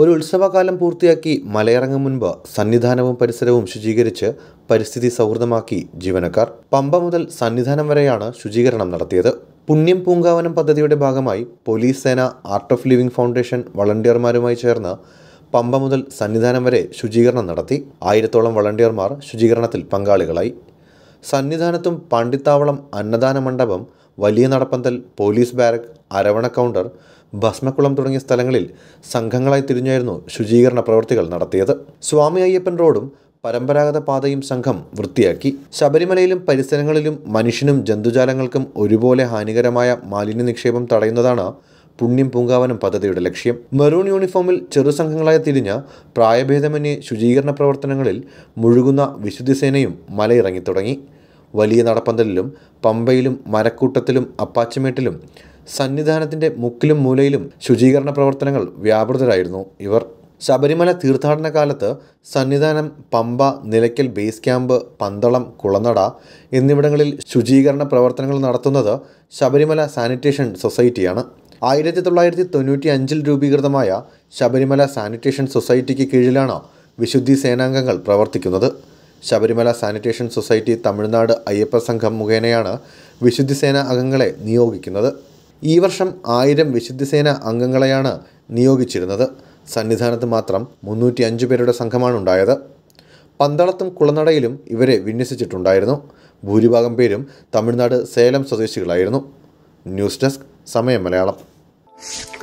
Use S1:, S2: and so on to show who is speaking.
S1: ഒരു ഉത്സവകാലം പൂർത്തിയാക്കി മലയിറങ്ങും മുൻപ് സന്നിധാനവും പരിസരവും ശുചീകരിച്ച് പരിസ്ഥിതി സൗഹൃദമാക്കി ജീവനക്കാർ പമ്പ മുതൽ സന്നിധാനം വരെയാണ് ശുചീകരണം നടത്തിയത് പുണ്യം പൂങ്കാവനം പദ്ധതിയുടെ ഭാഗമായി പോലീസ് സേന ആർട്ട് ഓഫ് ലിവിംഗ് ഫൗണ്ടേഷൻ വളണ്ടിയർമാരുമായി ചേർന്ന് പമ്പ മുതൽ സന്നിധാനം വരെ ശുചീകരണം നടത്തി ആയിരത്തോളം വളണ്ടിയർമാർ ശുചീകരണത്തിൽ പങ്കാളികളായി സന്നിധാനത്തും പാണ്ഡിത്താവളം അന്നദാന മണ്ഡപം വലിയ നടപ്പന്തൽ പോലീസ് ബാരക്ക് അരവണ കൗണ്ടർ ഭസ്മക്കുളം തുടങ്ങിയ സ്ഥലങ്ങളിൽ സംഘങ്ങളായി തിരിഞ്ഞായിരുന്നു ശുചീകരണ പ്രവർത്തികൾ നടത്തിയത് സ്വാമി അയ്യപ്പൻ റോഡും പരമ്പരാഗത പാതയും സംഘം വൃത്തിയാക്കി ശബരിമലയിലും പരിസരങ്ങളിലും മനുഷ്യനും ജന്തുജാലങ്ങൾക്കും ഒരുപോലെ ഹാനികരമായ മാലിന്യ നിക്ഷേപം തടയുന്നതാണ് പുണ്യം പൂങ്കാവനം പദ്ധതിയുടെ ലക്ഷ്യം മെറൂൺ യൂണിഫോമിൽ ചെറു സംഘങ്ങളായി തിരിഞ്ഞ പ്രായഭേദമന്യേ ശുചീകരണ പ്രവർത്തനങ്ങളിൽ മുഴുകുന്ന വിശുദ്ധിസേനയും മലയിറങ്ങി തുടങ്ങി വലിയ നടപ്പന്തലിലും പമ്പയിലും മരക്കൂട്ടത്തിലും അപ്പാച്ചിമേട്ടിലും സന്നിധാനത്തിൻ്റെ മുക്കിലും മൂലയിലും ശുചീകരണ പ്രവർത്തനങ്ങൾ വ്യാപൃതരായിരുന്നു ഇവർ ശബരിമല തീർത്ഥാടന കാലത്ത് സന്നിധാനം പമ്പ നിലയ്ക്കൽ ബേസ് ക്യാമ്പ് പന്തളം കുളനട എന്നിവിടങ്ങളിൽ ശുചീകരണ പ്രവർത്തനങ്ങൾ നടത്തുന്നത് ശബരിമല സാനിറ്റേഷൻ സൊസൈറ്റിയാണ് ആയിരത്തി തൊള്ളായിരത്തി തൊണ്ണൂറ്റി അഞ്ചിൽ രൂപീകൃതമായ ശബരിമല സാനിറ്റേഷൻ സൊസൈറ്റിക്ക് കീഴിലാണ് വിശുദ്ധി സേനാംഗങ്ങൾ പ്രവർത്തിക്കുന്നത് ശബരിമല സാനിറ്റേഷൻ സൊസൈറ്റി തമിഴ്നാട് അയ്യപ്പ സംഘം മുഖേനയാണ് വിശുദ്ധിസേന അംഗങ്ങളെ നിയോഗിക്കുന്നത് ഈ വർഷം ആയിരം വിശുദ്ധിസേന അംഗങ്ങളെയാണ് നിയോഗിച്ചിരുന്നത് സന്നിധാനത്ത് മാത്രം മുന്നൂറ്റി അഞ്ച് പേരുടെ സംഘമാണ് ഉണ്ടായത് പന്തളത്തും കുളനടയിലും ഇവരെ വിന്യസിച്ചിട്ടുണ്ടായിരുന്നു ഭൂരിഭാഗം പേരും തമിഴ്നാട് സേലം സ്വദേശികളായിരുന്നു ന്യൂസ് ഡെസ്ക് സമയം മലയാളം